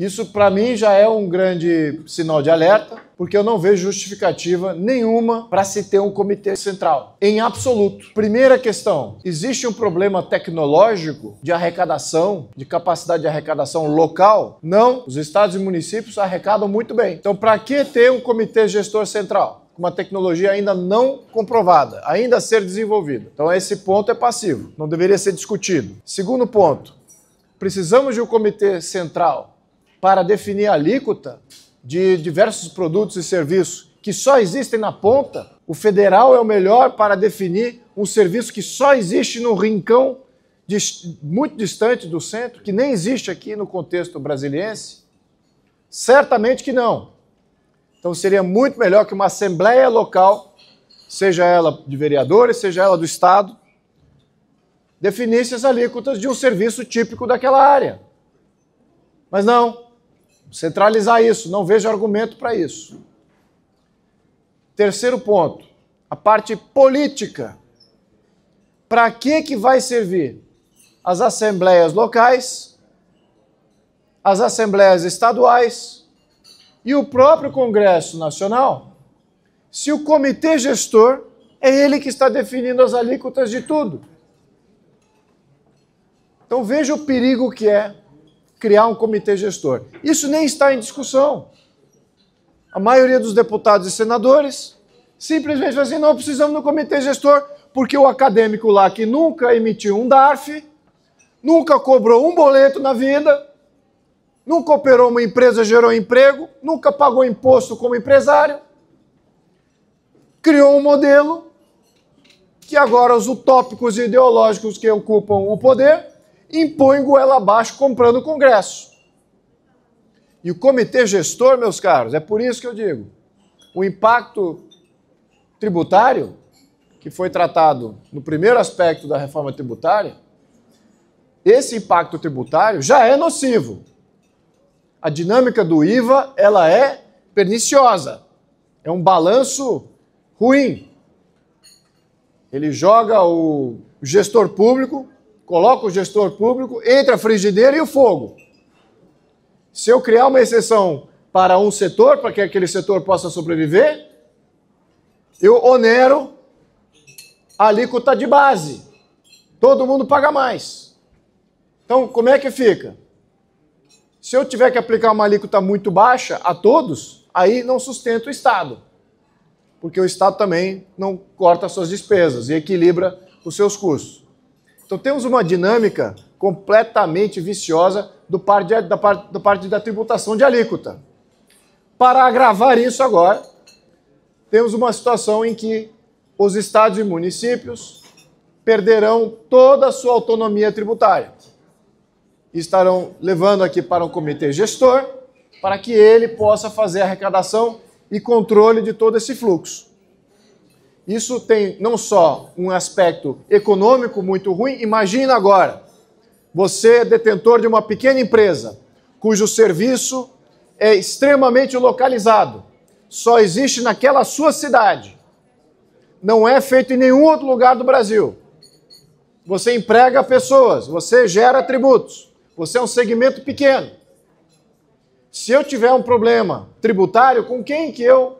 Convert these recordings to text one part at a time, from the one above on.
Isso para mim já é um grande sinal de alerta, porque eu não vejo justificativa nenhuma para se ter um comitê central, em absoluto. Primeira questão: existe um problema tecnológico de arrecadação, de capacidade de arrecadação local? Não, os estados e municípios arrecadam muito bem. Então, para que ter um comitê gestor central? uma tecnologia ainda não comprovada, ainda a ser desenvolvida. Então, esse ponto é passivo, não deveria ser discutido. Segundo ponto, precisamos de um comitê central para definir a alíquota de diversos produtos e serviços que só existem na ponta, o federal é o melhor para definir um serviço que só existe no rincão de, muito distante do centro, que nem existe aqui no contexto brasiliense? Certamente que não. Então seria muito melhor que uma assembleia local, seja ela de vereadores, seja ela do Estado, definisse as alíquotas de um serviço típico daquela área. Mas não, Centralizar isso, não vejo argumento para isso. Terceiro ponto, a parte política. Para que, que vai servir as assembleias locais, as assembleias estaduais e o próprio Congresso Nacional, se o comitê gestor é ele que está definindo as alíquotas de tudo? Então veja o perigo que é criar um comitê gestor. Isso nem está em discussão. A maioria dos deputados e senadores simplesmente vai assim: não precisamos do comitê gestor, porque o acadêmico lá que nunca emitiu um DARF, nunca cobrou um boleto na vida, nunca operou uma empresa, gerou emprego, nunca pagou imposto como empresário, criou um modelo que agora os utópicos ideológicos que ocupam o poder impõe goela abaixo comprando o Congresso. E o comitê gestor, meus caros, é por isso que eu digo, o impacto tributário, que foi tratado no primeiro aspecto da reforma tributária, esse impacto tributário já é nocivo. A dinâmica do IVA, ela é perniciosa. É um balanço ruim. Ele joga o gestor público coloca o gestor público, entra a frigideira e o fogo. Se eu criar uma exceção para um setor, para que aquele setor possa sobreviver, eu onero a alíquota de base. Todo mundo paga mais. Então, como é que fica? Se eu tiver que aplicar uma alíquota muito baixa a todos, aí não sustenta o Estado. Porque o Estado também não corta suas despesas e equilibra os seus custos. Então temos uma dinâmica completamente viciosa do par de, da, parte, da parte da tributação de alíquota. Para agravar isso agora, temos uma situação em que os estados e municípios perderão toda a sua autonomia tributária. Estarão levando aqui para um comitê gestor, para que ele possa fazer a arrecadação e controle de todo esse fluxo. Isso tem não só um aspecto econômico muito ruim, imagina agora, você é detentor de uma pequena empresa cujo serviço é extremamente localizado, só existe naquela sua cidade, não é feito em nenhum outro lugar do Brasil. Você emprega pessoas, você gera tributos, você é um segmento pequeno. Se eu tiver um problema tributário, com quem que eu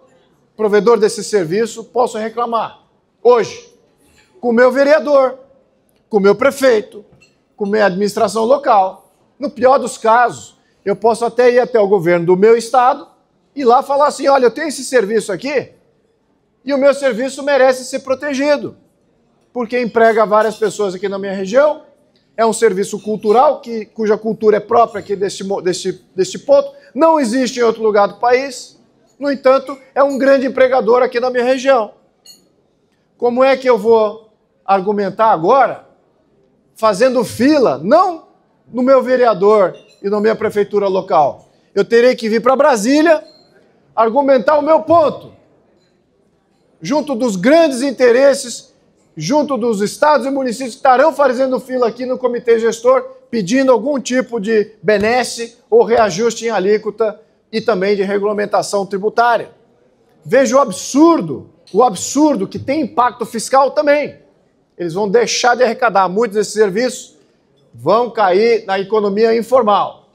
provedor desse serviço, posso reclamar hoje com o meu vereador, com o meu prefeito, com a minha administração local. No pior dos casos, eu posso até ir até o governo do meu estado e lá falar assim: olha, eu tenho esse serviço aqui e o meu serviço merece ser protegido, porque emprega várias pessoas aqui na minha região. É um serviço cultural que, cuja cultura é própria aqui deste, deste, deste ponto, não existe em outro lugar do país. No entanto, é um grande empregador aqui na minha região. Como é que eu vou argumentar agora? Fazendo fila, não no meu vereador e na minha prefeitura local. Eu terei que vir para Brasília argumentar o meu ponto. Junto dos grandes interesses, junto dos estados e municípios que estarão fazendo fila aqui no comitê gestor, pedindo algum tipo de benesse ou reajuste em alíquota e também de regulamentação tributária. Veja o absurdo, o absurdo que tem impacto fiscal também. Eles vão deixar de arrecadar muitos desses serviços, vão cair na economia informal.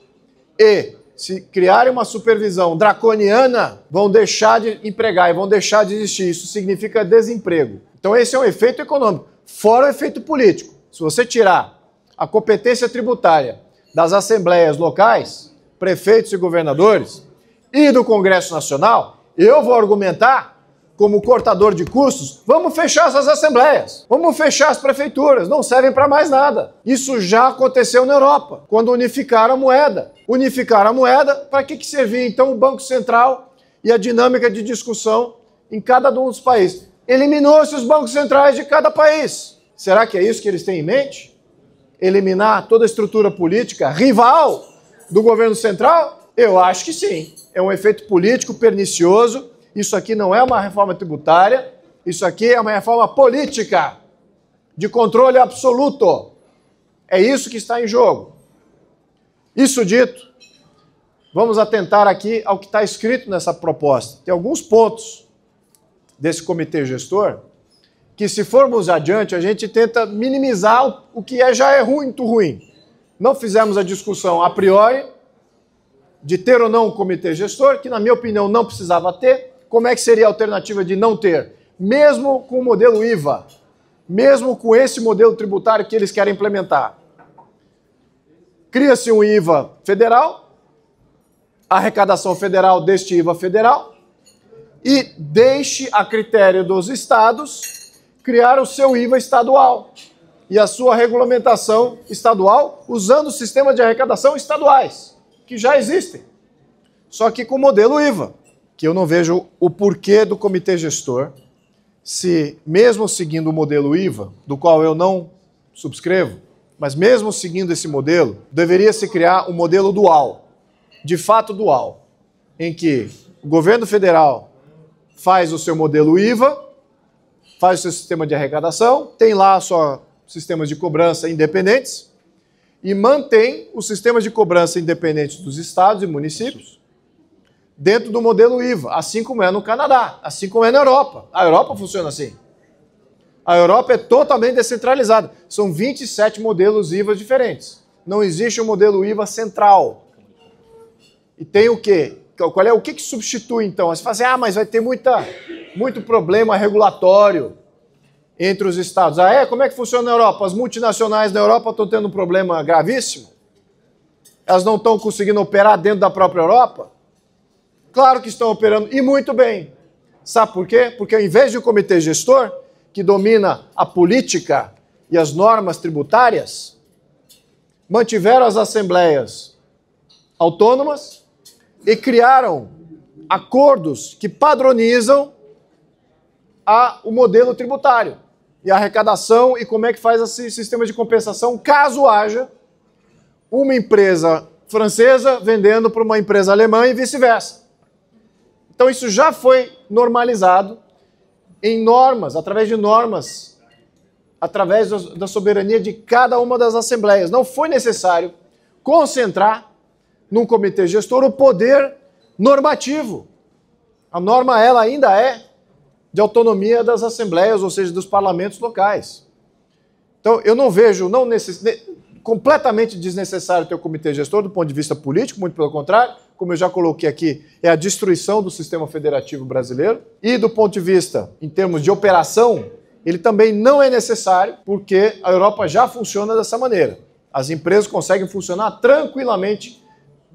E se criarem uma supervisão draconiana, vão deixar de empregar e vão deixar de existir. Isso significa desemprego. Então, esse é um efeito econômico, fora o efeito político. Se você tirar a competência tributária das assembleias locais, prefeitos e governadores, e do Congresso Nacional, eu vou argumentar como cortador de custos, vamos fechar essas assembleias, vamos fechar as prefeituras, não servem para mais nada. Isso já aconteceu na Europa, quando unificaram a moeda. Unificaram a moeda, para que, que servia então o Banco Central e a dinâmica de discussão em cada um dos países? Eliminou-se os bancos centrais de cada país. Será que é isso que eles têm em mente? Eliminar toda a estrutura política rival do governo central? Eu acho que sim. É um efeito político pernicioso. Isso aqui não é uma reforma tributária, isso aqui é uma reforma política, de controle absoluto. É isso que está em jogo. Isso dito, vamos atentar aqui ao que está escrito nessa proposta. Tem alguns pontos desse comitê gestor que, se formos adiante, a gente tenta minimizar o que é, já é ruim, muito ruim. Não fizemos a discussão a priori, de ter ou não um comitê gestor, que na minha opinião não precisava ter, como é que seria a alternativa de não ter? Mesmo com o modelo IVA, mesmo com esse modelo tributário que eles querem implementar. Cria-se um IVA federal, arrecadação federal deste IVA federal, e deixe a critério dos estados criar o seu IVA estadual e a sua regulamentação estadual usando o sistema de arrecadação estaduais que já existem, só que com o modelo IVA, que eu não vejo o porquê do comitê gestor, se mesmo seguindo o modelo IVA, do qual eu não subscrevo, mas mesmo seguindo esse modelo, deveria se criar um modelo dual, de fato dual, em que o governo federal faz o seu modelo IVA, faz o seu sistema de arrecadação, tem lá só sistemas de cobrança independentes, e mantém os sistemas de cobrança independentes dos estados e municípios dentro do modelo IVA, assim como é no Canadá, assim como é na Europa. A Europa funciona assim. A Europa é totalmente descentralizada. São 27 modelos IVA diferentes. Não existe um modelo IVA central. E tem o quê? Qual é o que, que substitui então? Você fala assim, ah, mas vai ter muita, muito problema regulatório entre os Estados. Ah, é? Como é que funciona na Europa? As multinacionais da Europa estão tendo um problema gravíssimo? Elas não estão conseguindo operar dentro da própria Europa? Claro que estão operando, e muito bem. Sabe por quê? Porque ao invés de um comitê gestor, que domina a política e as normas tributárias, mantiveram as assembleias autônomas e criaram acordos que padronizam a, o modelo tributário e arrecadação e como é que faz esse sistema de compensação caso haja uma empresa francesa vendendo para uma empresa alemã e vice-versa. Então isso já foi normalizado em normas, através de normas, através da soberania de cada uma das assembleias. Não foi necessário concentrar num comitê gestor o poder normativo. A norma ela ainda é de autonomia das assembleias, ou seja, dos parlamentos locais. Então, eu não vejo não necess... completamente desnecessário ter o comitê gestor do ponto de vista político, muito pelo contrário, como eu já coloquei aqui, é a destruição do sistema federativo brasileiro. E do ponto de vista, em termos de operação, ele também não é necessário, porque a Europa já funciona dessa maneira. As empresas conseguem funcionar tranquilamente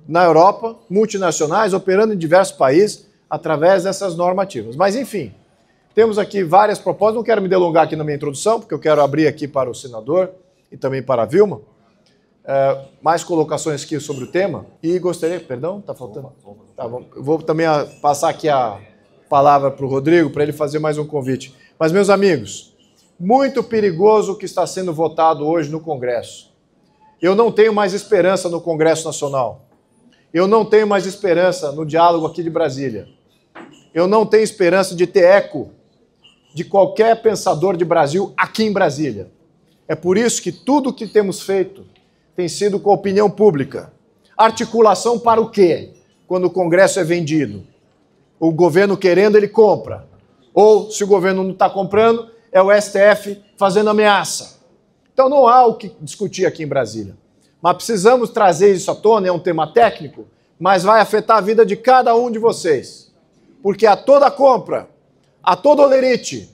na Europa, multinacionais, operando em diversos países, através dessas normativas. Mas, enfim, temos aqui várias propostas, não quero me delongar aqui na minha introdução, porque eu quero abrir aqui para o senador e também para a Vilma. É, mais colocações aqui sobre o tema. E gostaria, perdão, está faltando? Tá, vou também a, passar aqui a palavra para o Rodrigo para ele fazer mais um convite. Mas, meus amigos, muito perigoso o que está sendo votado hoje no Congresso. Eu não tenho mais esperança no Congresso Nacional. Eu não tenho mais esperança no diálogo aqui de Brasília. Eu não tenho esperança de ter eco de qualquer pensador de Brasil aqui em Brasília. É por isso que tudo o que temos feito tem sido com a opinião pública. Articulação para o quê? Quando o Congresso é vendido. O governo querendo, ele compra. Ou, se o governo não está comprando, é o STF fazendo ameaça. Então não há o que discutir aqui em Brasília. Mas precisamos trazer isso à tona, é um tema técnico, mas vai afetar a vida de cada um de vocês. Porque a toda compra a todo olerite,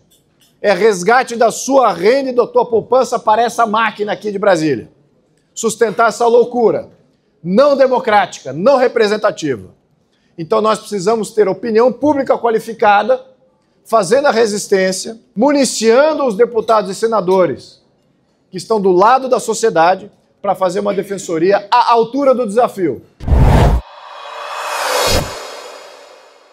é resgate da sua renda e da tua poupança para essa máquina aqui de Brasília. Sustentar essa loucura, não democrática, não representativa. Então nós precisamos ter opinião pública qualificada, fazendo a resistência, municiando os deputados e senadores que estão do lado da sociedade para fazer uma defensoria à altura do desafio.